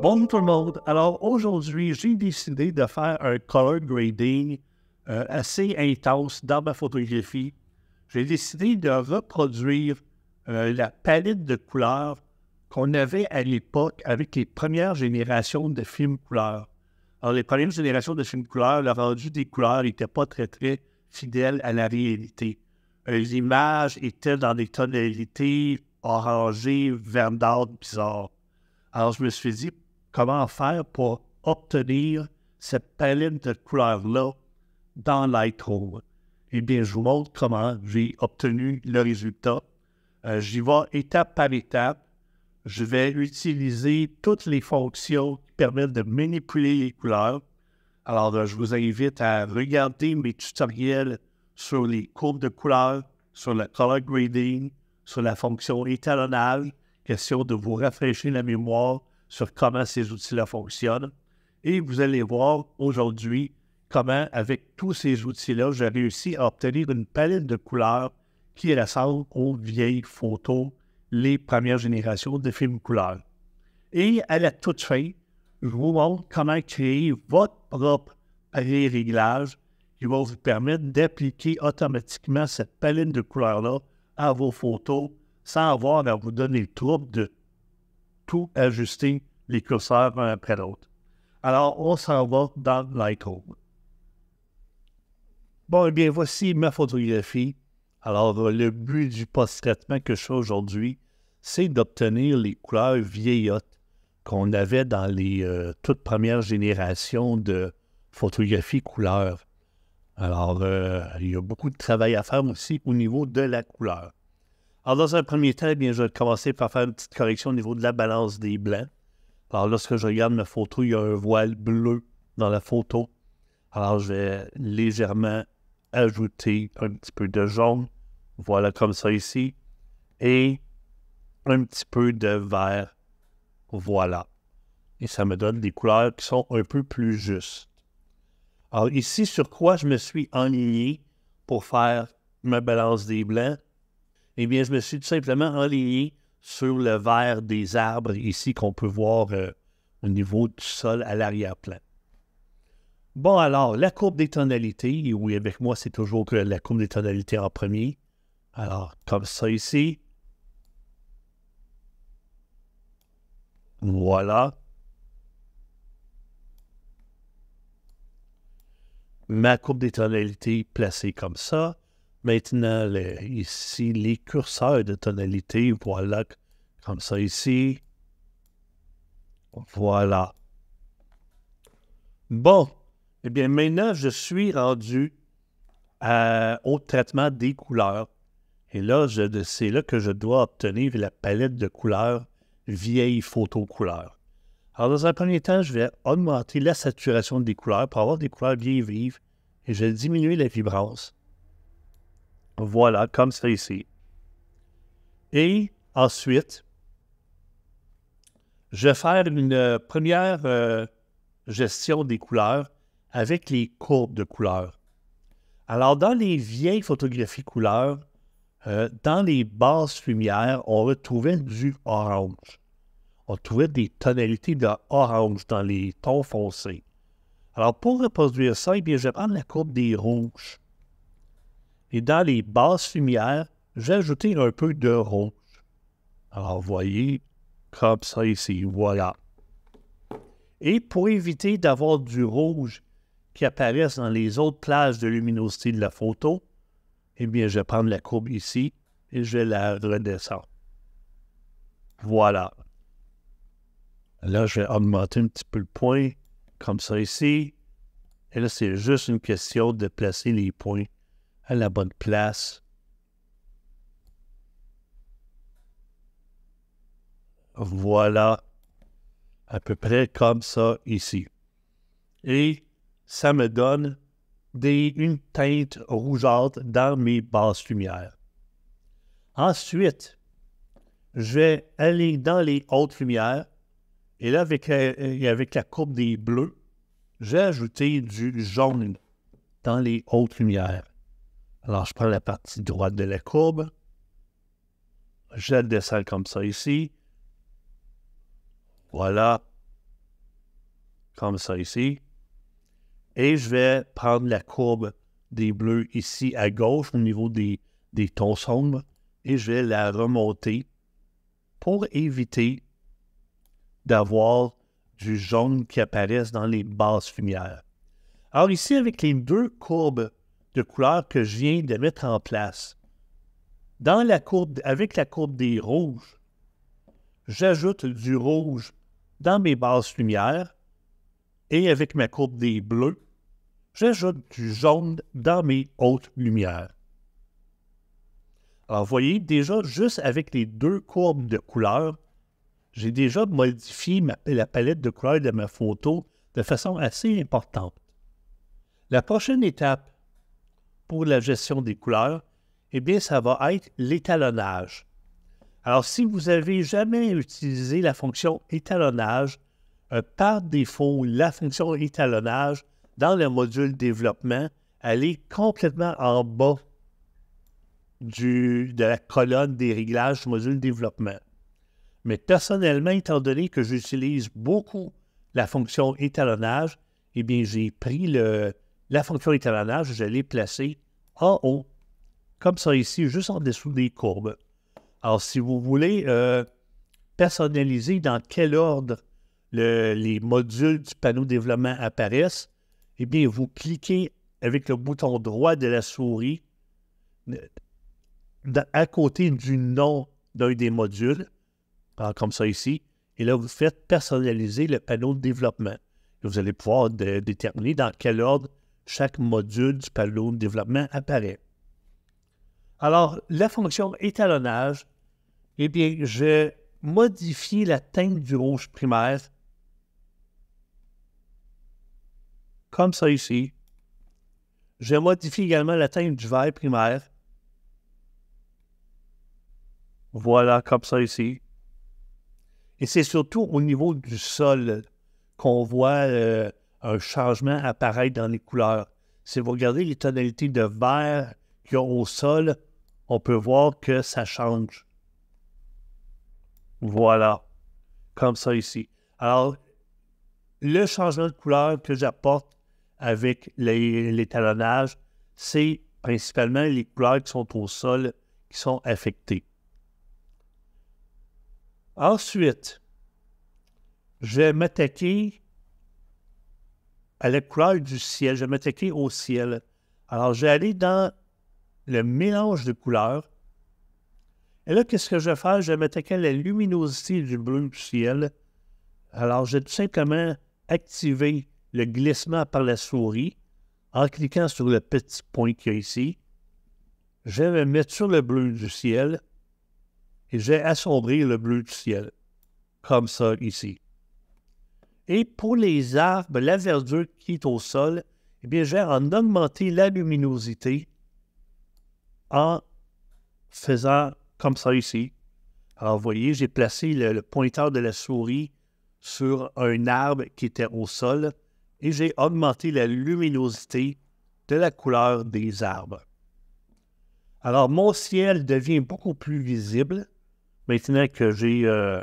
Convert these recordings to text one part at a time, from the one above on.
Bonjour tout le monde. Alors aujourd'hui, j'ai décidé de faire un color grading euh, assez intense dans ma photographie. J'ai décidé de reproduire euh, la palette de couleurs qu'on avait à l'époque avec les premières générations de films couleurs. Alors les premières générations de films couleurs, le rendu des couleurs n'était pas très très fidèle à la réalité. Euh, les images étaient dans des tonalités orangées, verdâtres, bizarres. Alors je me suis dit, comment faire pour obtenir cette palette de couleurs-là dans Lightroom. Eh bien, je vous montre comment j'ai obtenu le résultat. Euh, j'y vais étape par étape. Je vais utiliser toutes les fonctions qui permettent de manipuler les couleurs. Alors, euh, je vous invite à regarder mes tutoriels sur les courbes de couleurs, sur le color grading, sur la fonction étalonnage, question de vous rafraîchir la mémoire sur comment ces outils-là fonctionnent. Et vous allez voir aujourd'hui comment, avec tous ces outils-là, j'ai réussi à obtenir une palette de couleurs qui ressemble aux vieilles photos, les premières générations de films couleurs. Et à la toute fin, je vous montre comment créer votre propre réglage qui va vous permettre d'appliquer automatiquement cette palette de couleurs-là à vos photos sans avoir à vous donner le trouble de tout ajuster les curseurs un après l'autre. Alors, on s'en va dans Lightroom. Bon, eh bien, voici ma photographie. Alors, le but du post-traitement que je fais aujourd'hui, c'est d'obtenir les couleurs vieillottes qu'on avait dans les euh, toutes premières générations de photographie couleur. Alors, euh, il y a beaucoup de travail à faire aussi au niveau de la couleur. Alors, dans un premier temps, eh bien, je vais commencer par faire une petite correction au niveau de la balance des blancs. Alors, lorsque je regarde ma photo, il y a un voile bleu dans la photo. Alors, je vais légèrement ajouter un petit peu de jaune. Voilà, comme ça ici. Et un petit peu de vert. Voilà. Et ça me donne des couleurs qui sont un peu plus justes. Alors, ici, sur quoi je me suis enligné pour faire ma balance des blancs, eh bien, je me suis tout simplement enligné sur le vert des arbres ici qu'on peut voir euh, au niveau du sol à l'arrière-plan. Bon, alors, la courbe des tonalités, et oui, avec moi, c'est toujours que la courbe des tonalités en premier. Alors, comme ça ici. Voilà. Ma courbe des tonalités placée comme ça. Maintenant, ici, les curseurs de tonalité, voilà, comme ça ici. Voilà. Bon, eh bien maintenant, je suis rendu euh, au traitement des couleurs. Et là, c'est là que je dois obtenir la palette de couleurs vieille photo couleur. Alors, dans un premier temps, je vais augmenter la saturation des couleurs pour avoir des couleurs bien vives et je vais diminuer la vibrance. Voilà, comme ça ici. Et ensuite, je vais faire une première euh, gestion des couleurs avec les courbes de couleurs. Alors, dans les vieilles photographies couleurs, euh, dans les basses lumières, on retrouvait du orange. On trouvait des tonalités de orange dans les tons foncés. Alors, pour reproduire ça, eh bien, je vais prendre la courbe des rouges. Et dans les basses lumières, j'ai ajouté un peu de rouge. Alors, voyez, comme ça ici, voilà. Et pour éviter d'avoir du rouge qui apparaisse dans les autres plages de luminosité de la photo, eh bien, je vais prendre la courbe ici et je vais la redescendre. Voilà. Là, je vais augmenter un petit peu le point, comme ça ici. Et là, c'est juste une question de placer les points à la bonne place. Voilà, à peu près comme ça ici. Et ça me donne des, une teinte rougeâtre dans mes basses lumières. Ensuite, je vais aller dans les hautes lumières. Et là, avec, euh, avec la courbe des bleus, j'ai ajouté du jaune dans les hautes lumières. Alors, je prends la partie droite de la courbe. Je la descends comme ça ici. Voilà. Comme ça ici. Et je vais prendre la courbe des bleus ici à gauche au niveau des, des tons sombres. Et je vais la remonter pour éviter d'avoir du jaune qui apparaisse dans les bases fumières. Alors ici, avec les deux courbes de couleurs que je viens de mettre en place. Dans la courbe, avec la courbe des rouges, j'ajoute du rouge dans mes bases lumières et avec ma courbe des bleus, j'ajoute du jaune dans mes hautes lumières. Alors, vous voyez, déjà, juste avec les deux courbes de couleurs, j'ai déjà modifié la palette de couleurs de ma photo de façon assez importante. La prochaine étape, pour la gestion des couleurs, eh bien, ça va être l'étalonnage. Alors, si vous n'avez jamais utilisé la fonction étalonnage, euh, par défaut, la fonction étalonnage dans le module développement, elle est complètement en bas de la colonne des réglages du module développement. Mais personnellement, étant donné que j'utilise beaucoup la fonction étalonnage, eh bien, j'ai pris le, la fonction étalonnage, je l'ai placée en haut, comme ça ici, juste en dessous des courbes. Alors, si vous voulez euh, personnaliser dans quel ordre les modules du panneau développement apparaissent, eh bien, vous cliquez avec le bouton droit de la souris euh, à côté du nom d'un des modules, comme ça ici, et là, vous faites personnaliser le panneau de développement. Vous allez pouvoir déterminer dans quel ordre chaque module du panneau de développement apparaît. Alors, la fonction étalonnage, eh bien, j'ai modifié la teinte du rouge primaire comme ça ici. J'ai modifié également la teinte du vert primaire. Voilà, comme ça ici. Et c'est surtout au niveau du sol qu'on voit euh, un changement apparaît dans les couleurs. Si vous regardez les tonalités de vert qu'il y a au sol, on peut voir que ça change. Voilà. Comme ça ici. Alors, le changement de couleur que j'apporte avec l'étalonnage, c'est principalement les couleurs qui sont au sol qui sont affectées. Ensuite, je vais m'attaquer à la couleur du ciel. Je m'attaquer au ciel. Alors, j'ai allé dans le mélange de couleurs. Et là, qu'est-ce que je vais faire? Je vais m'attaquer à la luminosité du bleu du ciel. Alors, j'ai tout simplement activer le glissement par la souris en cliquant sur le petit point qu'il y a ici. Je vais me mettre sur le bleu du ciel et j'ai assombrir le bleu du ciel, comme ça ici. Et pour les arbres, la verdure qui est au sol, eh bien, je vais en augmenter la luminosité en faisant comme ça ici. Alors, vous voyez, j'ai placé le, pointeur de la souris sur un arbre qui était au sol et j'ai augmenté la luminosité de la couleur des arbres. Alors, mon ciel devient beaucoup plus visible maintenant que j'ai euh,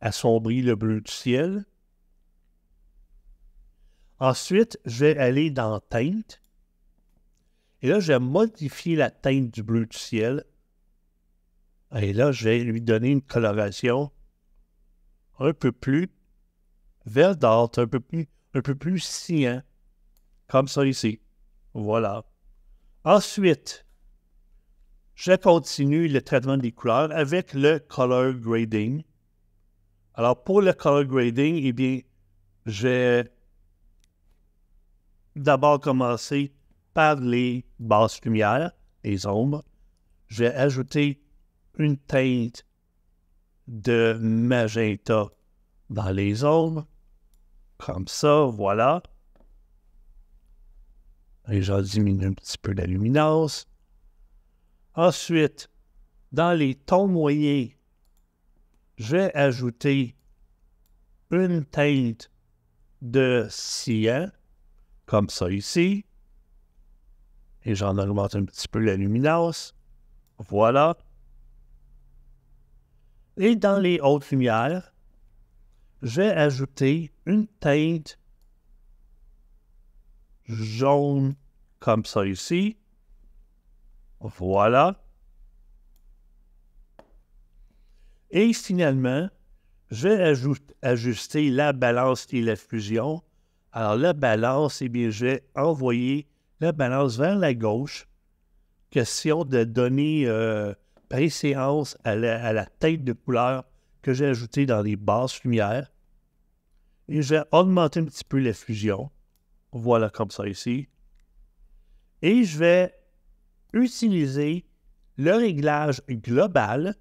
assombri le bleu du ciel. Ensuite, je vais aller dans Teinte. Et là, je vais modifier la teinte du bleu du ciel. Et là, je vais lui donner une coloration un peu plus verdâtre, un peu plus, un peu plus cyan, comme ça ici. Voilà. Ensuite, je continue le traitement des couleurs avec le color grading. Alors, pour le color grading, eh bien, j'ai d'abord commencer par les basses lumières, les ombres. Je vais ajouter une teinte de magenta dans les ombres, comme ça, voilà. Et j'en diminue un petit peu la luminance. Ensuite, dans les tons moyens, je vais ajouter une teinte de cyan comme ça ici. Et j'en augmente un petit peu la luminance. Voilà. Et dans les hautes lumières, j'ai ajouté une teinte jaune comme ça ici. Voilà. Et finalement, j'ai ajusté la balance et la fusion alors, la balance, eh bien, je vais envoyer la balance vers la gauche. Question de donner euh, préséance à la, teinte tête de couleur que j'ai ajoutée dans les basses lumières. Et je vais augmenter un petit peu la fusion. Voilà, comme ça ici. Et je vais utiliser le réglage global.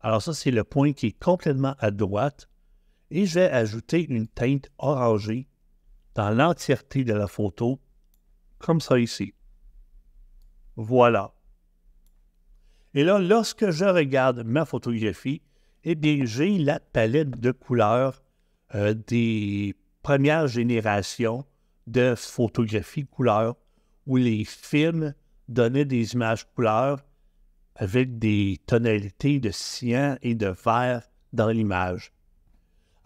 Alors ça, c'est le point qui est complètement à droite. Et je vais ajouter une teinte orangée dans l'entièreté de la photo, comme ça ici. Voilà. Et là, lorsque je regarde ma photographie, eh bien, j'ai la palette de couleurs euh, des premières générations de photographie couleur où les films donnaient des images couleurs avec des tonalités de cyan et de vert dans l'image.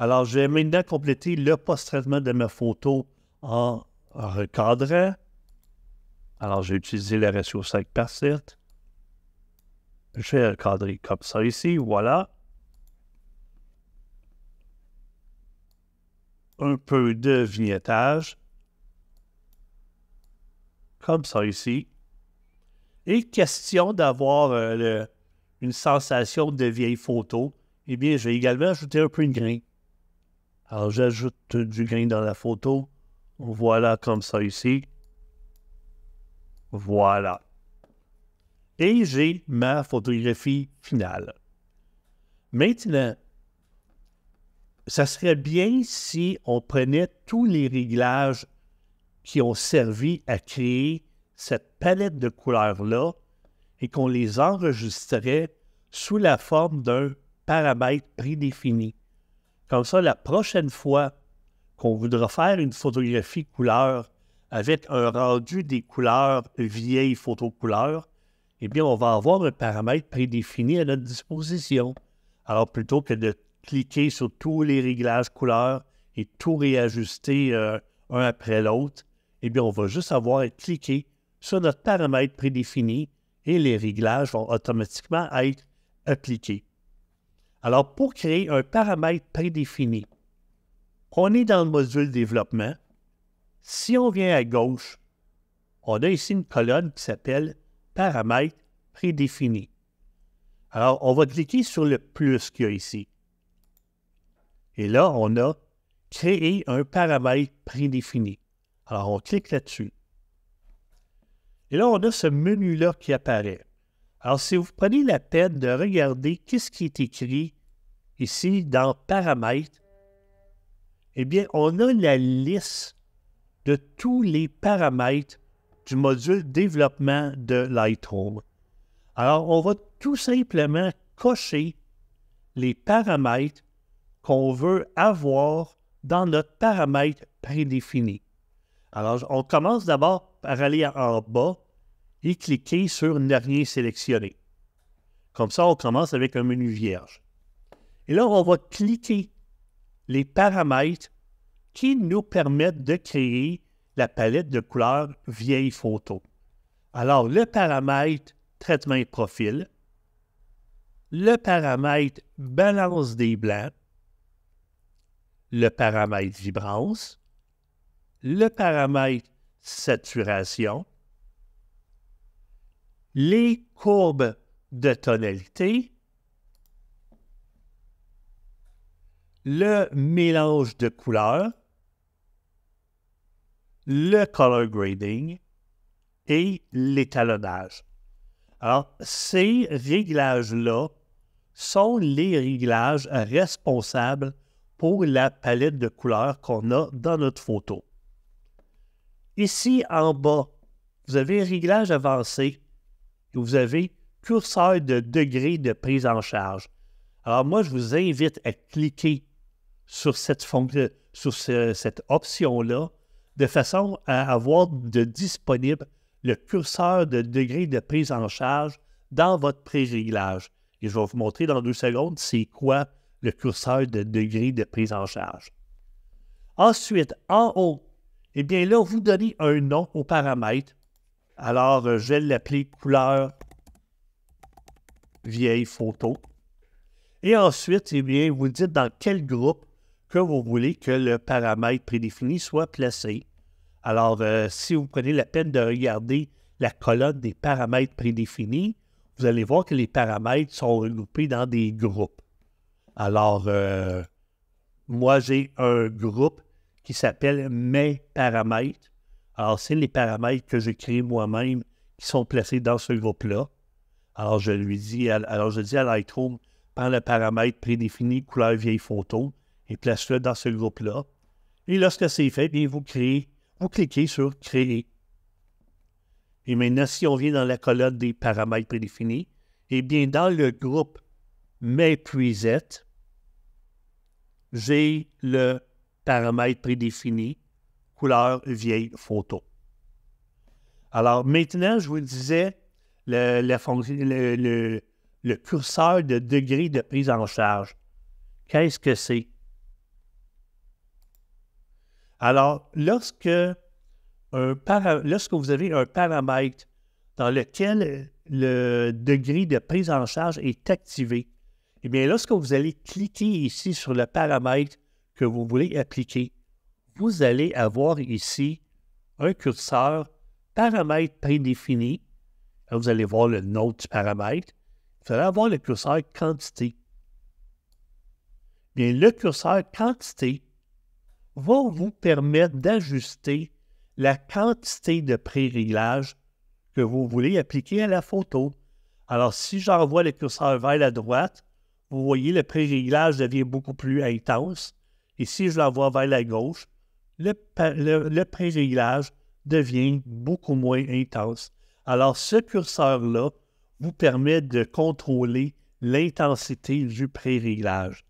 Alors, je vais maintenant compléter le post-traitement de ma photo en recadrant. Alors, j'ai utilisé la ratio 5 par 7. Je vais recadrer comme ça ici, voilà. Un peu de vignettage. Comme ça ici. Et question d'avoir euh, une sensation de vieille photo, eh bien, je vais également ajouter un peu de grain. Alors, j'ajoute du grain dans la photo. Voilà, comme ça ici. Voilà. Et j'ai ma photographie finale. Maintenant, ça serait bien si on prenait tous les réglages qui ont servi à créer cette palette de couleurs-là et qu'on les enregistrait sous la forme d'un paramètre prédéfini. Comme ça, la prochaine fois qu'on voudra faire une photographie couleur avec un rendu des couleurs vieilles couleur, eh bien, on va avoir un paramètre prédéfini à notre disposition. Alors, plutôt que de cliquer sur tous les réglages couleurs et tout réajuster euh, un après l'autre, eh bien, on va juste avoir à cliquer sur notre paramètre prédéfini et les réglages vont automatiquement être appliqués. Alors, pour créer un paramètre prédéfini, on est dans le module développement. Si on vient à gauche, on a ici une colonne qui s'appelle paramètres prédéfinis. Alors, on va cliquer sur le plus qu'il y a ici. Et là, on a créer un paramètre prédéfini. Alors, on clique là-dessus. Et là, on a ce menu-là qui apparaît. Alors, si vous prenez la peine de regarder qu'est-ce qui est écrit ici dans paramètres, eh bien, on a la liste de tous les paramètres du module développement de Lightroom. Alors, on va tout simplement cocher les paramètres qu'on veut avoir dans notre paramètre prédéfini. Alors, on commence d'abord par aller en bas et cliquez sur Ne sélectionné. Comme ça, on commence avec un menu vierge. Et là, on va cliquer les paramètres qui nous permettent de créer la palette de couleurs vieille photo. Alors, le paramètre traitement et profil, le paramètre balance des blancs, le paramètre vibrance, le paramètre saturation, les courbes de tonalité, le mélange de couleurs, le color grading et l'étalonnage. Alors, ces réglages-là sont les réglages responsables pour la palette de couleurs qu'on a dans notre photo. Ici en bas, vous avez réglage avancé vous avez curseur de degré de prise en charge. Alors moi, je vous invite à cliquer sur euh, cette, option-là de façon à avoir de disponible le curseur de degré de prise en charge dans votre pré-réglage. Et je vais vous montrer dans deux secondes c'est quoi le curseur de degré de prise en charge. Ensuite, en haut, eh bien là, vous donnez un nom au paramètre alors, euh, je vais l'appeler couleur vieille photo. Et ensuite, eh bien, vous dites dans quel groupe que vous voulez que le paramètre prédéfini soit placé. Alors, euh, si vous prenez la peine de regarder la colonne des paramètres prédéfinis, vous allez voir que les paramètres sont regroupés dans des groupes. Alors, euh, moi, j'ai un groupe qui s'appelle Mes paramètres. Alors, c'est les paramètres que j'ai créés moi-même qui sont placés dans ce groupe-là. Alors, je lui dis, à, alors je dis à Lightroom, prends le paramètre prédéfini couleur vieille photo et place-le dans ce groupe-là. Et lorsque c'est fait, bien, vous créez, vous cliquez sur Créer. Et maintenant, si on vient dans la colonne des paramètres prédéfinis, et eh bien, dans le groupe Mes presets, j'ai le paramètre prédéfini couleur vieille photo. Alors maintenant, je vous disais, le, le, curseur de degré de prise en charge. Qu'est-ce que c'est? Alors, lorsque, lorsque vous avez un paramètre dans lequel le degré de prise en charge est activé, eh bien, lorsque vous allez cliquer ici sur le paramètre que vous voulez appliquer, vous allez avoir ici un curseur paramètre prédéfini. vous allez voir le nom du paramètre. Vous allez avoir le curseur quantité. Bien, le curseur quantité va vous permettre d'ajuster la quantité de pré que vous voulez appliquer à la photo. Alors, si j'envoie le curseur vers la droite, vous voyez, le préréglage devient beaucoup plus intense. Et si je l'envoie vers la gauche, le, pré-réglage devient beaucoup moins intense. Alors, ce curseur-là vous permet de contrôler l'intensité du pré-réglage.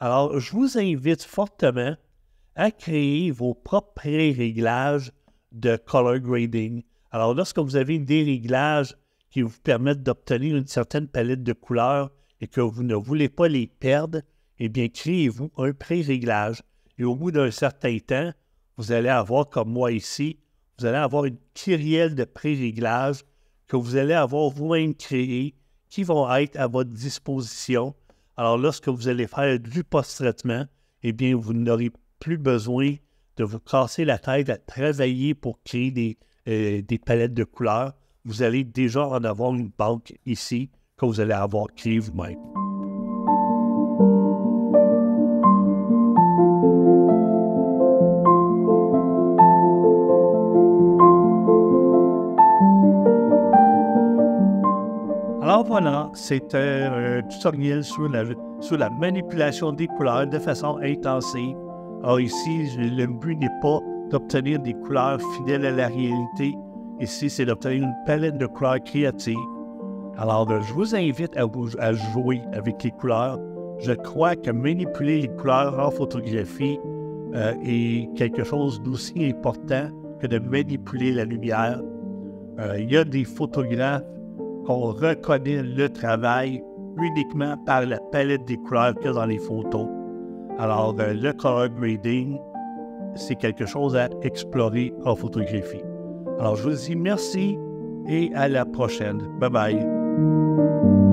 Alors, je vous invite fortement à créer vos propres pré-réglages de color grading. Alors, lorsque vous avez des réglages qui vous permettent d'obtenir une certaine palette de couleurs et que vous ne voulez pas les perdre, eh bien, créez-vous un pré-réglage. Et au bout d'un certain temps, vous allez avoir, comme moi ici, vous allez avoir une kyrielle de pré-réglages que vous allez avoir vous-même créés qui vont être à votre disposition. Alors, lorsque vous allez faire du post-traitement, eh bien, vous n'aurez plus besoin de vous casser la tête à travailler pour créer des, euh, des palettes de couleurs. Vous allez déjà en avoir une banque ici que vous allez avoir créée vous-même. c'était un tutoriel sur la, sur la manipulation des couleurs de façon intensive. Or, ah, ici, le but n'est pas d'obtenir des couleurs fidèles à la réalité. Ici, c'est d'obtenir une palette de couleurs créatives. Alors, je vous invite à, à jouer avec les couleurs. Je crois que manipuler les couleurs en photographie euh, est quelque chose d'aussi important que de manipuler la lumière. Euh, il y a des photographes qu'on reconnaît le travail uniquement par la palette des couleurs que dans les photos. Alors, euh, le color grading, c'est quelque chose à explorer en photographie. Alors, je vous dis merci et à la prochaine. Bye bye.